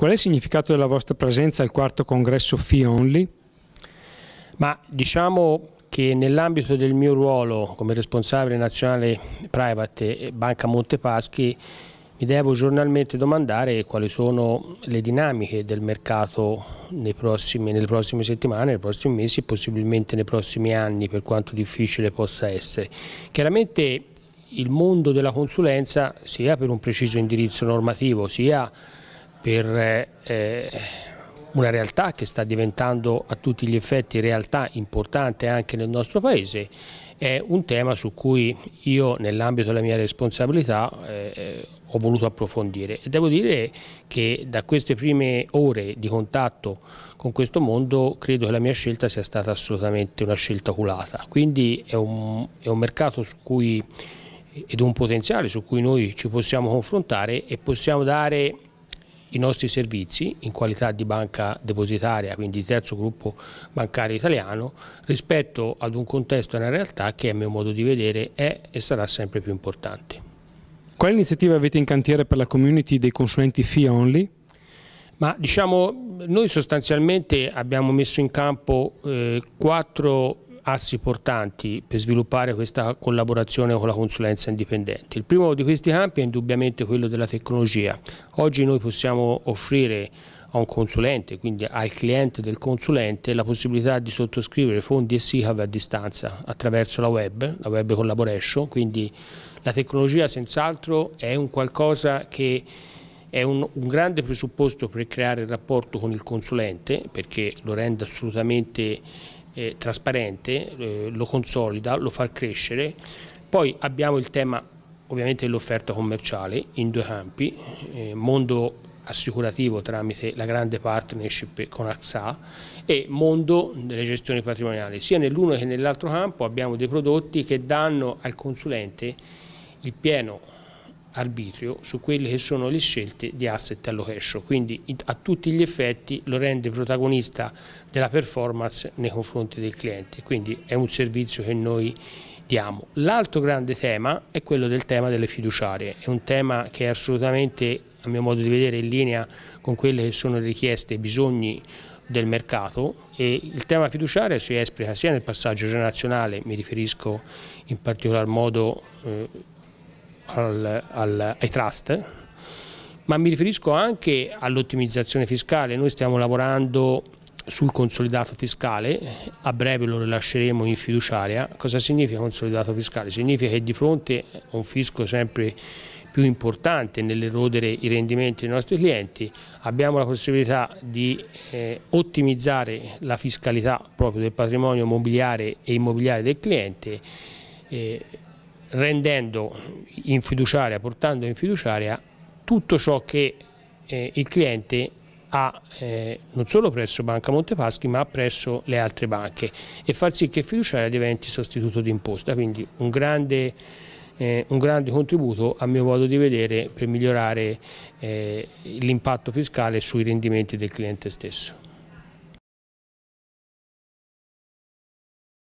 Qual è il significato della vostra presenza al quarto congresso Fee Only? Ma diciamo che nell'ambito del mio ruolo come responsabile nazionale private Banca Montepaschi mi devo giornalmente domandare quali sono le dinamiche del mercato prossimi, nelle prossime settimane, nei prossimi mesi e possibilmente nei prossimi anni per quanto difficile possa essere. Chiaramente il mondo della consulenza sia per un preciso indirizzo normativo sia per per eh, una realtà che sta diventando a tutti gli effetti realtà importante anche nel nostro paese è un tema su cui io nell'ambito della mia responsabilità eh, ho voluto approfondire e devo dire che da queste prime ore di contatto con questo mondo credo che la mia scelta sia stata assolutamente una scelta culata quindi è un, è un mercato su cui ed un potenziale su cui noi ci possiamo confrontare e possiamo dare i nostri servizi in qualità di banca depositaria, quindi di terzo gruppo bancario italiano, rispetto ad un contesto e una realtà che a mio modo di vedere è e sarà sempre più importante. Quali iniziative avete in cantiere per la community dei consulenti fee only? Ma diciamo, noi sostanzialmente abbiamo messo in campo eh, quattro assi portanti per sviluppare questa collaborazione con la consulenza indipendente. Il primo di questi campi è indubbiamente quello della tecnologia. Oggi noi possiamo offrire a un consulente, quindi al cliente del consulente, la possibilità di sottoscrivere fondi e SICAV a distanza attraverso la web, la web collaboration, quindi la tecnologia senz'altro è un qualcosa che è un, un, grande presupposto per creare il rapporto con il consulente perché lo rende assolutamente eh, trasparente, eh, lo consolida, lo fa crescere. Poi abbiamo il tema ovviamente dell'offerta commerciale in due campi, eh, mondo assicurativo tramite la grande partnership con AXA e mondo delle gestioni patrimoniali. Sia nell'uno che nell'altro campo abbiamo dei prodotti che danno al consulente il pieno arbitrio su quelle che sono le scelte di asset allocation, quindi a tutti gli effetti lo rende protagonista della performance nei confronti del cliente, quindi è un servizio che noi diamo. L'altro grande tema è quello del tema delle fiduciarie, è un tema che è assolutamente a mio modo di vedere in linea con quelle che sono le richieste e i bisogni del mercato e il tema fiduciario si esplica sia nel passaggio generazionale, mi riferisco in particolar modo eh, al, al, ai trust, ma mi riferisco anche all'ottimizzazione fiscale. Noi stiamo lavorando sul consolidato fiscale, a breve lo rilasceremo in fiduciaria. Cosa significa consolidato fiscale? Significa che di fronte a un fisco sempre più importante nell'erodere i rendimenti dei nostri clienti, abbiamo la possibilità di eh, ottimizzare la fiscalità proprio del patrimonio mobiliare e immobiliare del cliente eh, rendendo in fiduciaria, portando in fiduciaria tutto ciò che eh, il cliente ha eh, non solo presso Banca Montepaschi ma presso le altre banche e far sì che il fiduciaria diventi sostituto di imposta, quindi un grande, eh, un grande contributo a mio modo di vedere per migliorare eh, l'impatto fiscale sui rendimenti del cliente stesso.